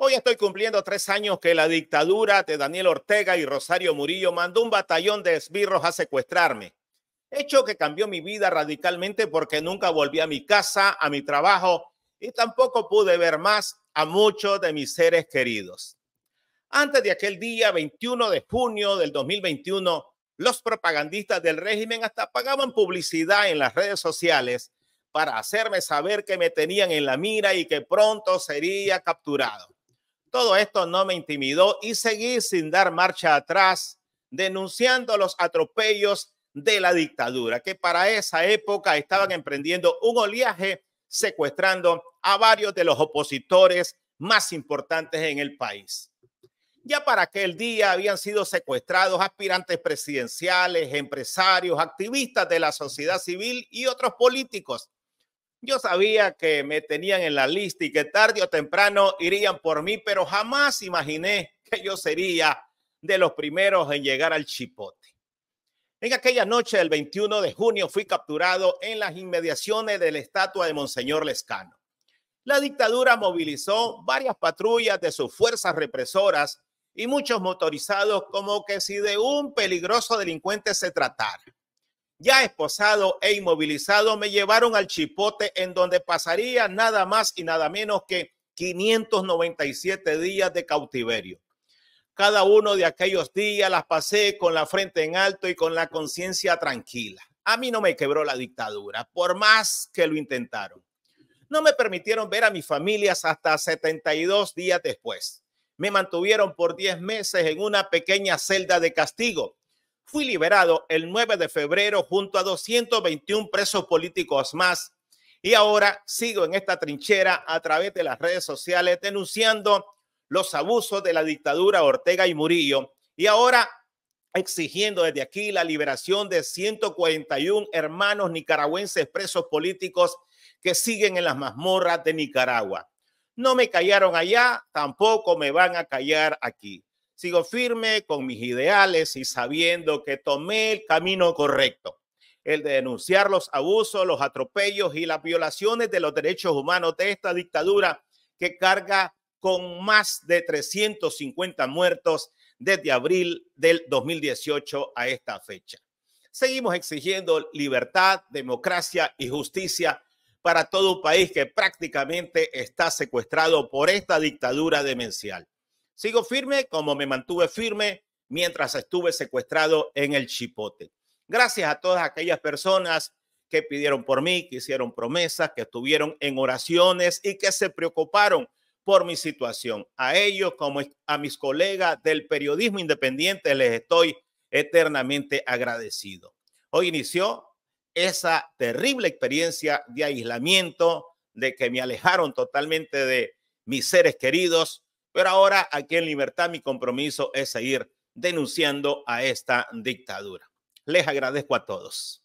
Hoy estoy cumpliendo tres años que la dictadura de Daniel Ortega y Rosario Murillo mandó un batallón de esbirros a secuestrarme. Hecho que cambió mi vida radicalmente porque nunca volví a mi casa, a mi trabajo y tampoco pude ver más a muchos de mis seres queridos. Antes de aquel día, 21 de junio del 2021, los propagandistas del régimen hasta pagaban publicidad en las redes sociales para hacerme saber que me tenían en la mira y que pronto sería capturado. Todo esto no me intimidó y seguí sin dar marcha atrás, denunciando los atropellos de la dictadura, que para esa época estaban emprendiendo un oleaje secuestrando a varios de los opositores más importantes en el país. Ya para aquel día habían sido secuestrados aspirantes presidenciales, empresarios, activistas de la sociedad civil y otros políticos yo sabía que me tenían en la lista y que tarde o temprano irían por mí, pero jamás imaginé que yo sería de los primeros en llegar al chipote. En aquella noche del 21 de junio fui capturado en las inmediaciones de la estatua de Monseñor Lescano. La dictadura movilizó varias patrullas de sus fuerzas represoras y muchos motorizados como que si de un peligroso delincuente se tratara ya esposado e inmovilizado, me llevaron al Chipote, en donde pasaría nada más y nada menos que 597 días de cautiverio. Cada uno de aquellos días las pasé con la frente en alto y con la conciencia tranquila. A mí no me quebró la dictadura, por más que lo intentaron. No me permitieron ver a mis familias hasta 72 días después. Me mantuvieron por 10 meses en una pequeña celda de castigo fui liberado el 9 de febrero junto a 221 presos políticos más. Y ahora sigo en esta trinchera a través de las redes sociales denunciando los abusos de la dictadura Ortega y Murillo. Y ahora exigiendo desde aquí la liberación de 141 hermanos nicaragüenses presos políticos que siguen en las mazmorras de Nicaragua. No me callaron allá, tampoco me van a callar aquí sigo firme con mis ideales y sabiendo que tomé el camino correcto, el de denunciar los abusos, los atropellos y las violaciones de los derechos humanos de esta dictadura que carga con más de 350 muertos desde abril del 2018 a esta fecha. Seguimos exigiendo libertad, democracia y justicia para todo un país que prácticamente está secuestrado por esta dictadura demencial. Sigo firme como me mantuve firme mientras estuve secuestrado en el Chipote. Gracias a todas aquellas personas que pidieron por mí, que hicieron promesas, que estuvieron en oraciones y que se preocuparon por mi situación. A ellos, como a mis colegas del periodismo independiente, les estoy eternamente agradecido. Hoy inició esa terrible experiencia de aislamiento, de que me alejaron totalmente de mis seres queridos, pero ahora aquí en Libertad mi compromiso es seguir denunciando a esta dictadura. Les agradezco a todos.